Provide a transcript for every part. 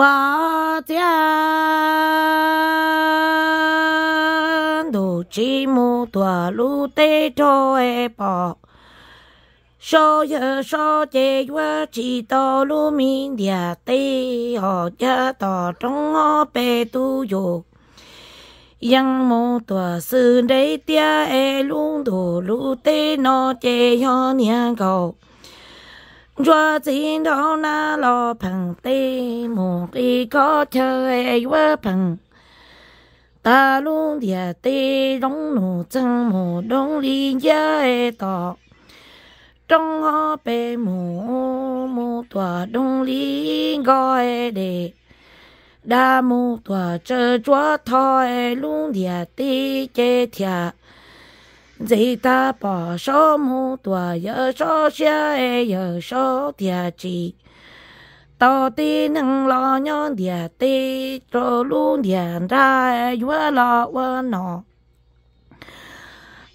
我将土鸡母多路得多爱宝，少有少节约几多路明点得好家到中好白都有。yang mo tua sư đấy tia e lung đồ lũ tê nó chê ho niang cho xin đó na lo phẳng tê một đi có chơi quá phẳng ta luôn địa tê đóng nổ chân một đống đi chơi tỏ trong họ bề mù mù tòa đông lý gọi để đa mù tòa chơi chúa thôi luôn địa tê chơi thiệt dì ta bỏ số mu tòa giờ số xe giờ số địa chỉ tao đi nâng lo nhon địa ti cho luôn địa ra vừa e lo vừa nọ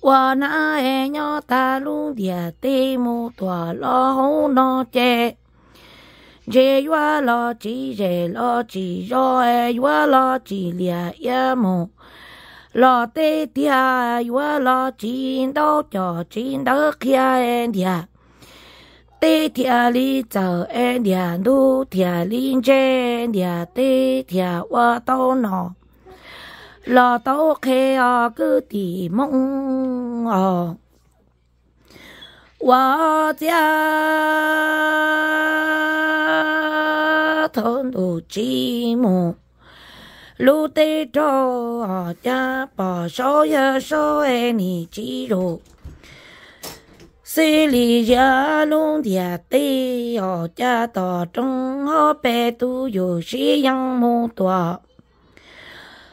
vừa na e ta luôn địa ti mu tòa lo hú nọ chè dê vừa lo chỉ chỉ lo chỉ do e vừa lo chỉ liền ya mu lo tê tia yua lo chín đâu cho chín đâu kia em tia tê tia li chờ em tia nu tia li chê tia tê tia wa tao nọ lo tao khe à cứ tì mong à wa tia thôn đồ chín mong lu tê cho họ cha bỏ số ya số e ni chi đồ xì lì ya luôn địa tê họ cha tỏ trong họ bè tu dù sĩ yang mu tòa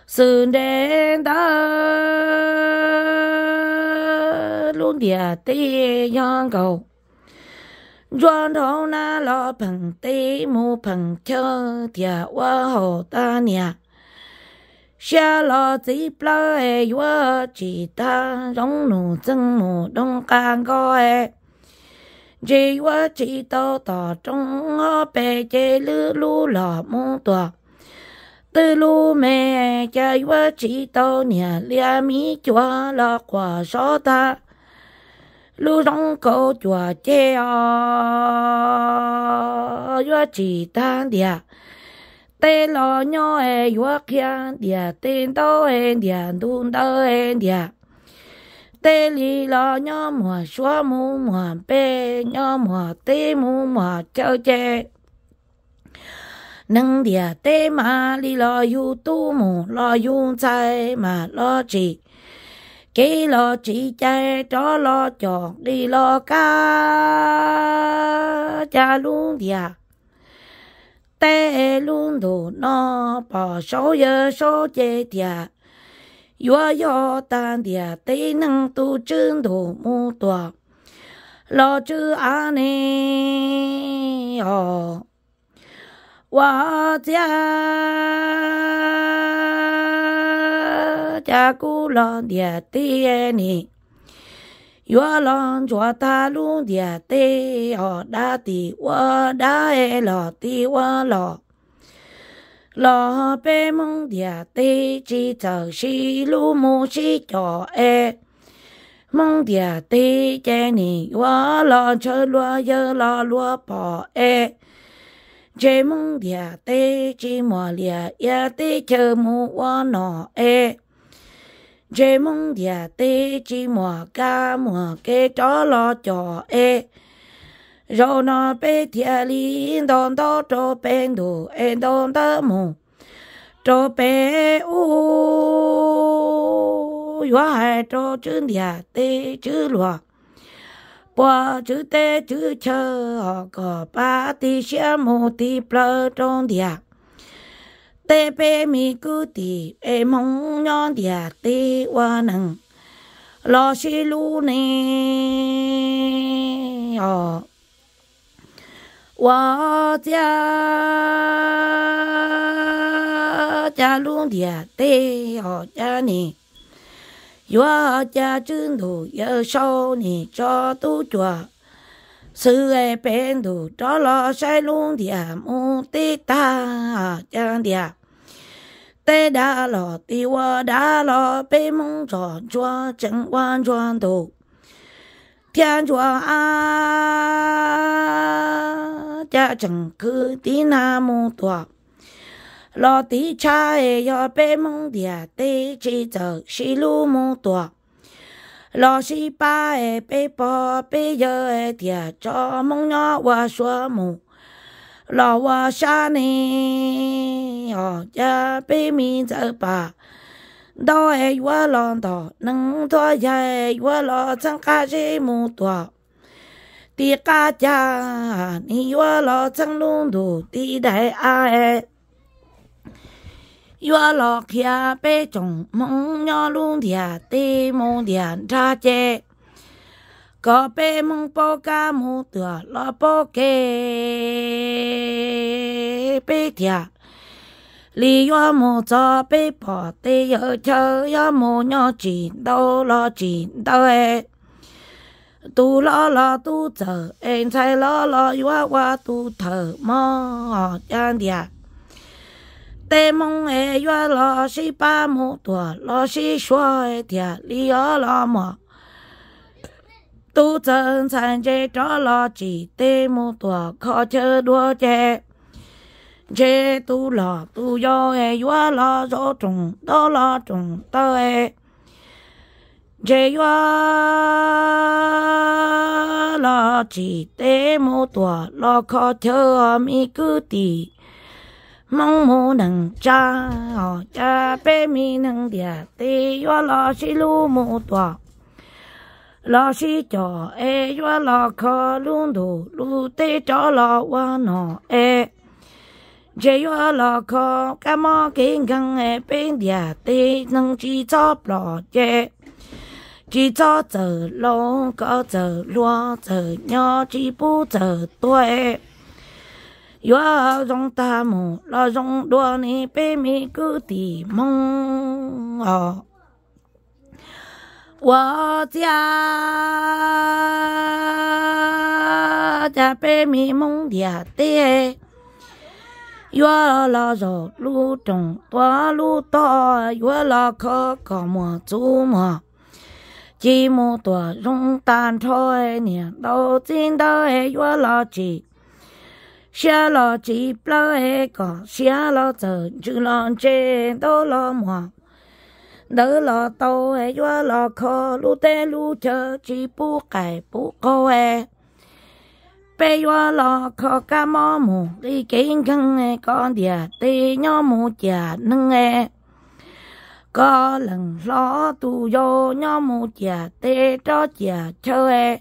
sự đen đã luôn địa tê yang cầu Doan thấu na lo bằng tê mu bằng chơ thịa hoa hồ ta nhạc xia lo chỉ bla e yo chỉ ta rong nụ chân mù đông can go chỉ yo chỉ to to trong ngõ bề chế lư lu lò mông tòa từ lu mẹ cha yo chỉ to nhà lia mi chua lo quả so ta lu rong cổ chua chế o yo ta địa tê lo nho e yuak ya dia tên to e dia dun to e dia tê li lo nho mùa xóa mu mùa bê nho mùa tê mu mùa chơ chê nâng dia tê ma li lo yu tu mu lo yu chai mà lo chỉ kê lo chỉ chai cho lo chọn đi lo ca cha luôn dia tê luôn đồ nó bỏ số giờ số chế tiệt yo yo tan tiệt tê năng tu chân đồ mu tòa lo chữ anh nè họ wa cha cha cú lo tiệt tê nè 月亮脚踏路的地哦，大地我大哎老地我老，老北门的地只走西路木西脚哎，门的地见你我老车路有老路跑哎。chế mong địa tế chế mò lìa ya tế chờ mù wa nọ e chế mong địa tê chi mò ca mò kê chó lo chó ê rồi nó bê thia li đòn đó cho bên đồ ê đòn đó mù cho bé u yo hai cho chữ địa tê chữ lo bỏ chữ tê chữ chờ họ có ba tí xe mù tí plơ trong địa tê bê mi cứ tì ê mong nhon địa tê hoa nằng lo xí lu nè Ô, ờ. hoa cha cha lu địa tê họ cha nè yo cha chân đồ yêu sâu nè cho tu chùa sư ai bên đồ cho lo sai luôn địa mu ti ta cha địa 爹打老弟，我打老妹，蒙床钻整晚钻头，天钻啊！家整可的那么多，老弟车哎要被蒙爹带起走，西路蒙多，老西爸哎北爸被爷哎爹着蒙娘我说蒙。รอว่าชาเนียอ๋อจะไปมีเจ้าป่าดอยว่าลอนดอกนึ่งตัวใหญ่ว่าลอจังกาจีมุตัว ตีกาจานี่ว่าลอจังลุงดูตีได้อ่วาเขียนปจงมองย้อนเ๋月落下白种，梦鸟龙น对้าเจ隔壁蒙婆干木的，老婆给白天，李二木早被跑的有跳呀，莫尿几到了，几到哎！都拉拉杜子，人才拉拉月娃，杜特么啊样的？戴梦哎，月老谁把木多，老谁说一天李二拉么？tu chân san chế cho lo chỉ tê mô tòa khó chơ đua chè chế tu lo tu yo e yo lo do trùng do lo trùng tơ e chế yo lo chỉ tê mô tòa lo khó chơ mi cứ tì mong mô nâng cha họ cha bê mi nâng địa tê yo lo xí lu mô tòa 老师教，哎哟，老卡隆多，路得找老我农，哎，爷爷老卡干嘛给俺？哎，背点的能记早不记？记早走路，可走路走尿几步走对？哟，容大木，老容多年背米个地方啊？我家在白米蒙地，地月老绕路中，多路大月老可可莫走么？吉木多容胆超爱念，老金到爱月老记，写老记不了个，写老走就难见到老么？đỡ lò tô hay cho lò kho lu tê lu chờ chỉ bu cải bu cô e bây giờ lò kho cá mò mù đi kiếm khăn e con đìa tê nhó mù chả nâng e có lần lò tu vô nhó mù chả tê cho chả chơ e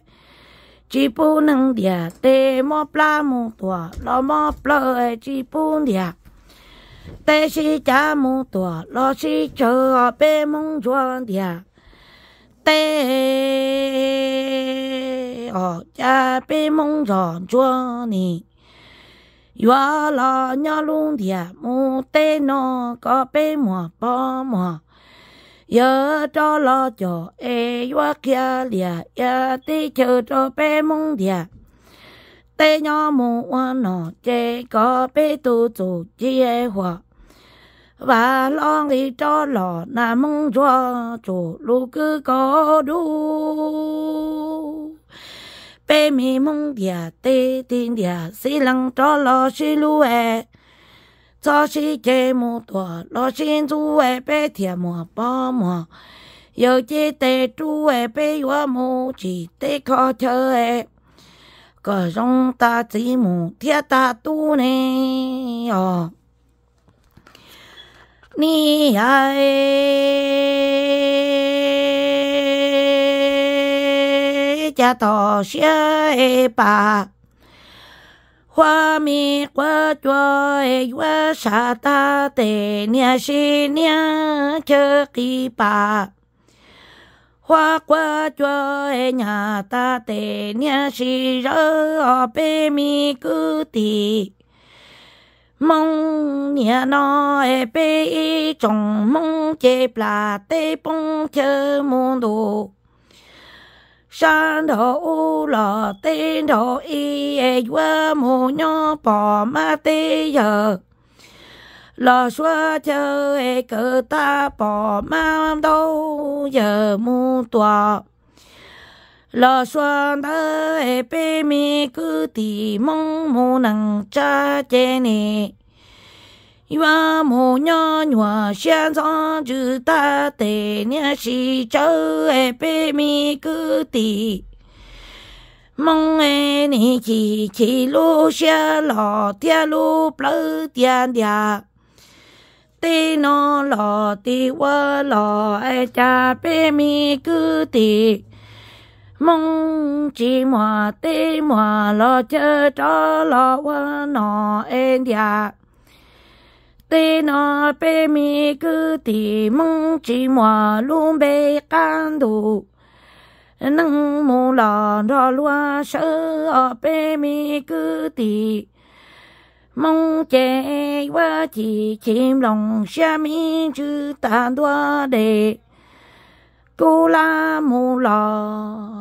chỉ bu nâng đìa tê mò pla mù tua lò mò pla e chỉ bu đìa tê si cha tua lo si chờ mong chuan dia tê ở cha bê mong tròn chuan ni yo nhau luôn dia mu tê nó có bê mò bò mò giờ cho lo cho e yo kia lia ya tê chờ cho bé mong dia tê nhỏ mù hoa nọ chê có bê tu chủ chi e hòa và lo đi cho lọ na mong cho chủ lu cứ có đủ bê mi mong địa tê tin địa xí lăng cho lo xí lu e cho xí chê mù tòa lo xin chú e bê thiệt mùa bó mùa giờ chê tê chú e bê hoa mù chỉ tê khó chơi e 各种打字母，贴大读呢？哦，你爱叫多把？花米花过着越啥打对呢？新年客气吧？hoa qua cho nhà ta tề nha si rơ bê mi cứ tì mong nhà nó bê y chồng mong chê là tê bông chơ môn đồ san đồ u lò tên đồ y e qua mù nho bỏ ma tê giờ 老说就爱个大包，满兜一木多。老说那爱北面个地，梦不能扎见你。幺木鸟鸟身上就带点念西州爱北面个地，梦爱你起起路，下老铁路不颠颠。tê nó lò tê qua lò ai cha bé mi cứ ti mong chỉ mò ti mò lò chơi cho lò qua nọ em dạ tê nó bé mi cứ ti mong chỉ mò luôn bé can đủ nâng mù lò rò lúa sơ bé bê mi cứ ti mong chế qua chỉ chim lòng xa mi chữ tàn đoa đề cô la mù lò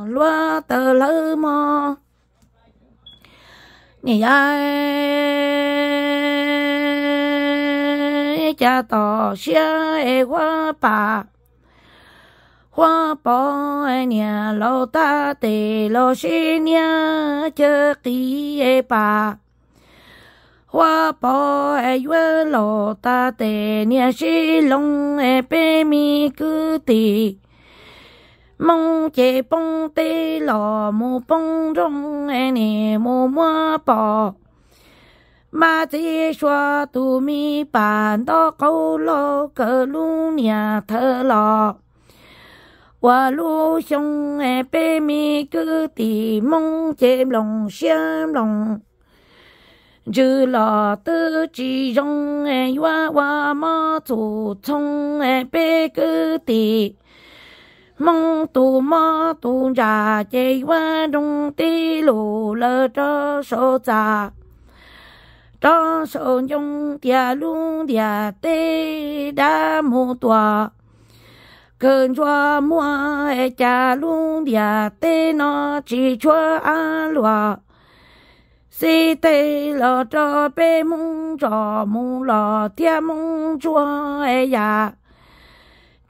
loa tờ lơ mò nhị ai e cha tỏ xa e qua hoa bỏ nhà lo ta tề lo xin nhà chớ ký e bà 我宝爱月老，他带你小龙的白米糕甜，梦见蹦得老母蹦中哎，你莫莫跑，马子说都没办到，高楼格路你特老，我路上的白米糕甜，梦见龙小龙。chứ là tư chỉ dùng ai hoa hoa mà chủ thông ai e, bê cứ tì mong tu mà tu già chạy qua đông tì lù lơ cho số già cho số dùng tia luôn tia tê đã mua tòa cơn cho mua ai e cha luôn tia tê nó chỉ cho ăn loa si tê lo cho bê mông cho mông lo tia mông chua ấy ya dạ.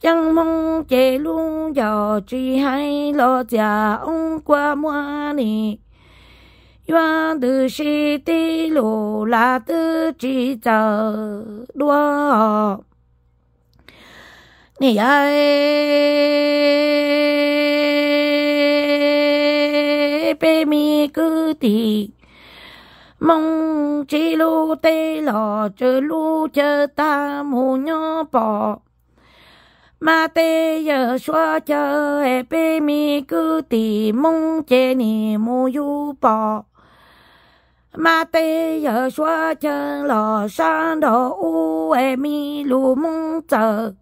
chẳng mong chế luôn giờ chỉ hay lo già ông qua mua nè yuan từ si tê lo là từ chỉ chờ đua nè ai bê mi cứ tì mong chỉ lu tê lò chơ lu chơ ta mù nhó bò Mà tê giờ xóa chơ e bê mi cứ tì mong chê nì mù yu bò Mà tê giờ xóa chơ lò san đồ u e mi lu mong chờ.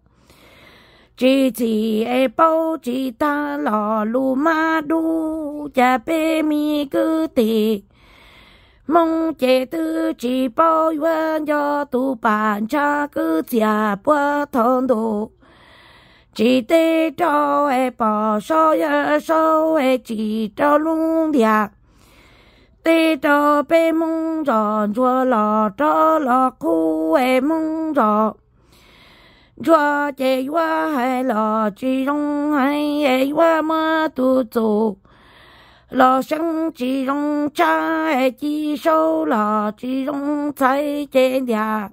chỉ chỉ e bảo chỉ ta lò lu ma du cha bé mi cứ tì mong chế tư chỉ bao yên cho tu bàn cha cứ giả bữa thôn đồ chỉ để cho e bỏ so ya e so e chỉ cho luôn địa để cho bê mong cho chua lò cho lò khu e mong cho cho chế hoa hay lò chỉ rong hay e hoa mà tu trụ lo sáng chỉ rong cha chỉ sâu là chỉ rong thấy trên nhà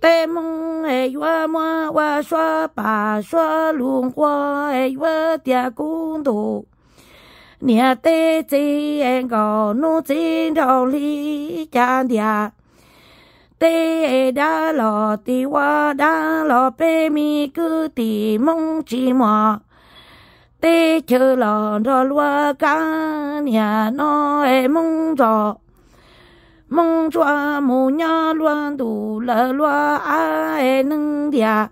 tê mong hệ qua mua qua xóa bà xóa luôn qua hệ qua tia cũng đủ nhà tê chỉ em có nô chỉ đầu lý cha nhà tê đã lo ti qua đã lo bê mi cứ ti mong chỉ mua tê chơ lò rò lúa cá nhà nó e mông rò mông chua mù nhá luôn đủ lờ lúa á e nâng đìa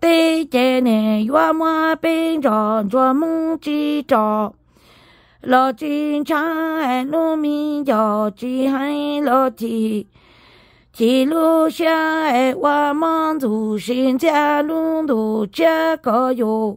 tê chê nè yua mua bên cho rò mông chi trò lò chi cha e nô mi dò chi hay lò chi chỉ lu xa e qua mong dù xin cha luôn đủ cha có dù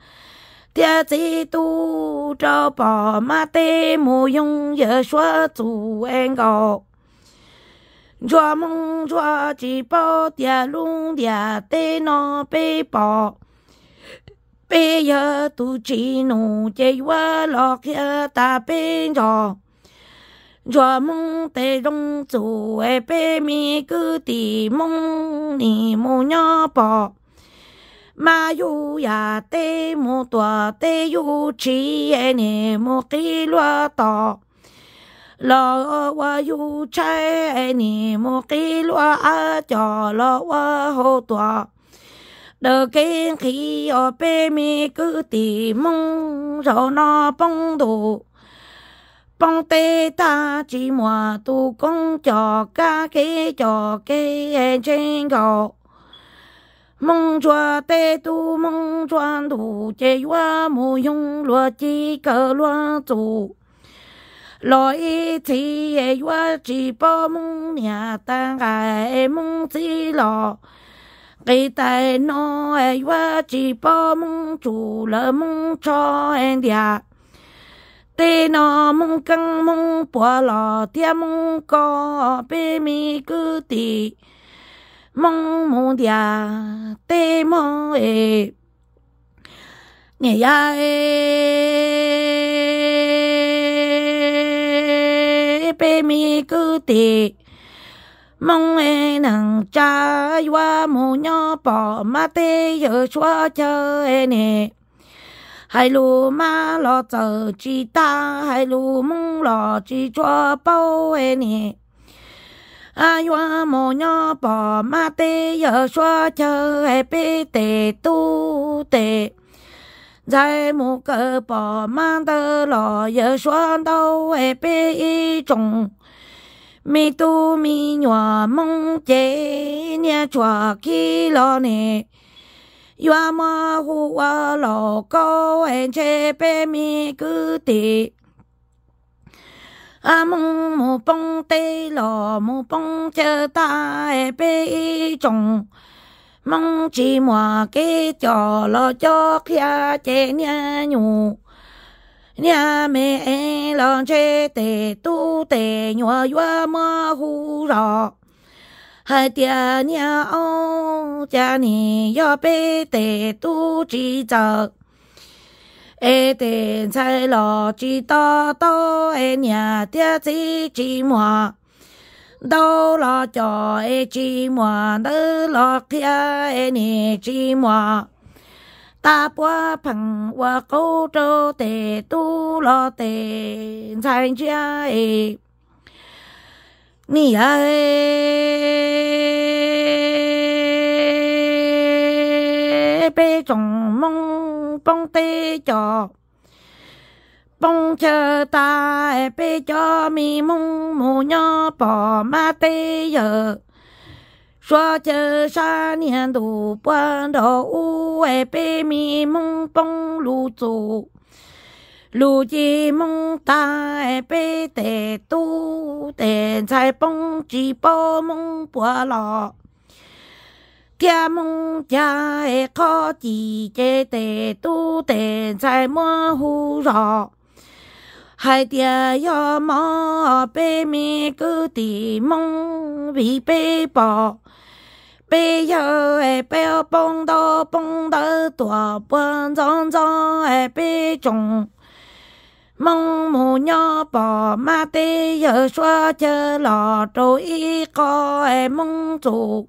天子都这宝马的母用也说祖恩高。做梦做几包点龙点的那背包，背呀都只弄这我老些大背着。做梦得容祖哎背面个的梦，你莫要包。ma yu ya te mo tua te yu chi e ne mo ki lua to lo wa yu chai e ne mo ki lua a cho lo wa ho tua đờ kiến khí ở bê mi cứ tì mông rồi nó bông đồ bông tê ta chỉ mua tu công cho ca kế cho kế e trên cầu 梦抓得都梦抓土，这月莫用落几个乱走。来起也月只把梦念单爱梦起了，给带那哎月只把梦住了梦长的。tê nó mong căng mong bỏ lò tia mong có bê mi cứ tì mong mong dia te mong e nghe ya e pe mi cứ mong e nang cha wa mu nyo bỏ ma te yo chua chờ e nè hai lu lo chờ ta hai lu mong lo chi chua bao e ai ma 啊哟莫哟宝妈的哟说就哎别得都得。在某个宝妈的老爷说到哎别一种。mi tu mi nhỏ mong chế nhà chùa khi lo nè yo ma hu wa lo ko en che pe mi cứ ti 阿姆姆蹦得罗姆蹦着大杯中，梦见我给找了找些金银牛，娘们儿了，这地土地我越没胡扰，还爹娘家里要背的都紧张。ê tiền sai lò chỉ to to nhà tia chỉ chỉ đâu lo cho ê chỉ mò đỡ lo kia ê nè chỉ mò ta qua phẳng qua câu trâu tề tu lo tề sai chia ê nì ơi trồng 绷腿脚，绷脚抬，腿脚没梦，木鸟跑没得。说着山连土坡到屋外，被没梦崩路走，路基梦抬被抬堵，人在蹦里跑梦不了。咱们家的科技在成都，得在模糊上。海得要买白面够的米，米白包。白米白蹦到蹦到多，包脏脏的白中。妈妈娘把买的要说起，老周一个的梦中。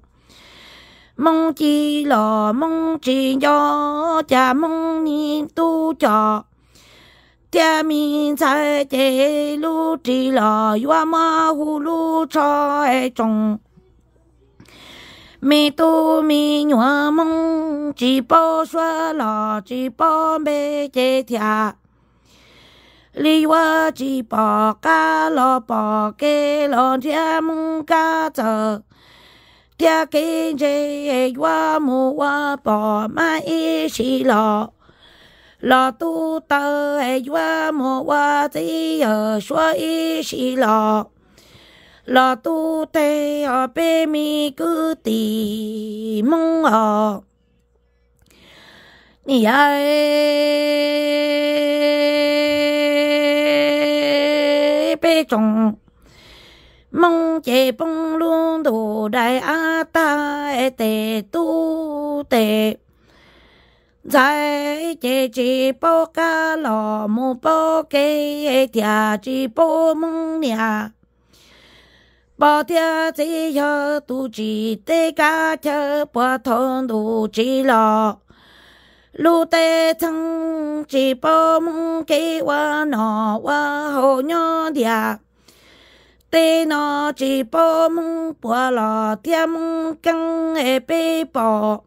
梦见了梦鸡鸟，加梦里都加，点在菜鸡落地了，有马葫芦草中。没多明，我梦鸡不说，了，鸡不没几天，离我鸡巴干了，巴给了，天梦干走。ya kinh chế wa mu wa bỏ ma y chỉ lọ lọ tu tơ mu wa tí ở xua y chỉ lọ ở bê mi cứ tì mong họ nhỉ ai dạ bê mong chế bông luôn đồ đại a ta e tề tu tề giải chế chỉ bố ca lò mù bố kê e thịa chỉ bố mong nha bỏ thịa chỉ cho tu chỉ tê ca chơ bỏ thôn tu chỉ lò lu tê thăng chỉ bố mong kê hoa nọ hoa hồ nhỏ thịa tê nó chỉ bỏ mông bỏ lò tia mông căng e bê bỏ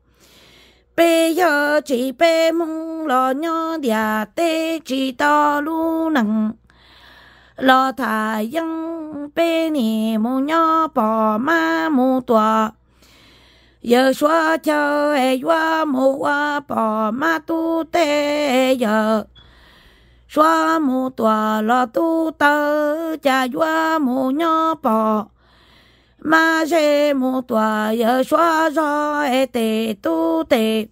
bê yo chỉ bê mông lò nhó đia tê chỉ to lu nặng lò thả yăng bê nì mù nhó bò ma mù tòa giờ xóa chơi e yoa mù hoa bò ma tu tê giờ xóa mù tòa lo tu tơ cha xóa mù nhỏ bò Mà se mù tòa giờ xóa do e tề tu tề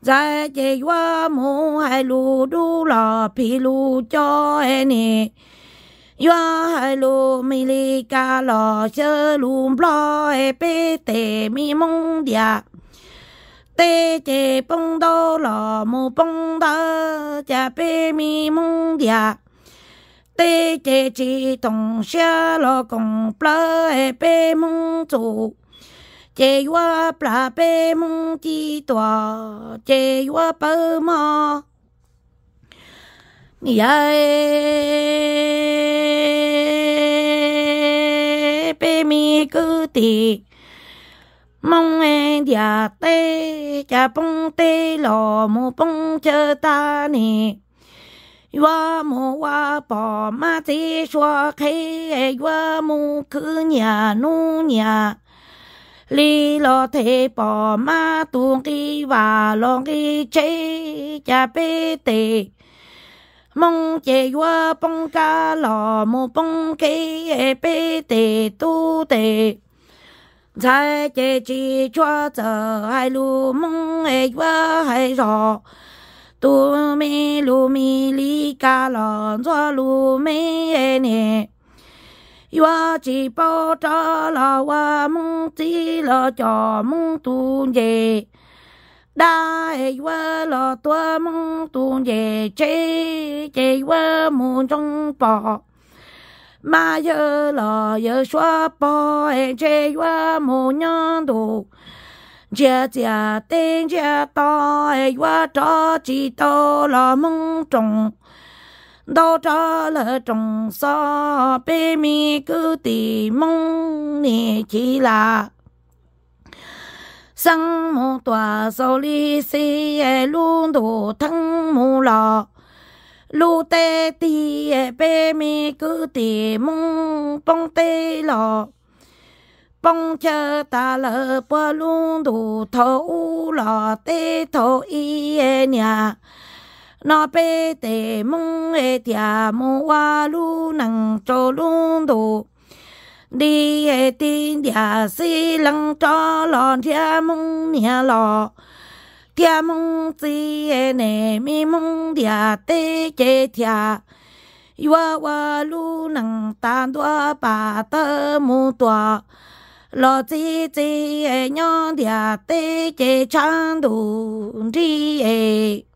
giải chế xóa mù hai lù đu lò phi lù cho e nè xóa hai lù mi li ca lò sơ lu lo e pe tề mi mông địa 在这碰到老母碰到，洁白的梦蝶。激动下头上落光了的白梦我只有白梦几朵，只有爸妈，你呀，的白米糕点。mong em giả tê chả bông tê lò mù bông chơ ta nè Yua mù wa bỏ ma tê xua khê Yua mù cứ nhà nu nhà lì lo thế bỏ ma tuông kỳ và lo kỳ chê chả bê tê mong chế yua bông ca lò mù bông kê bê tê tu tê 在这桌脚还路梦哎哟还绕，多米路米离家了，做路米哎你。月季包着了，我们走了叫梦你。那哎我了多梦土你。姐姐我梦中跑。mà giờ là giờ xóa bỏ em chơi qua một nhân đồ chia chia tên chia to em qua cho chỉ to là mong trồng đâu cho là trồng so bê mi cứ tì mong nè chỉ là sang một tòa sau ly xe luôn đồ thăng mù la 路太斜，背米苦，地猛崩跌落。崩折塔了，不论路头了，跌倒伊个伢。哪怕跌猛也跌，猛瓦路能照路度。离个天崖是能照老天猛伢佬。家门前的内米，梦呀，地界甜；娃娃路能打多巴达木朵，老姐姐的娘家地界长豆地。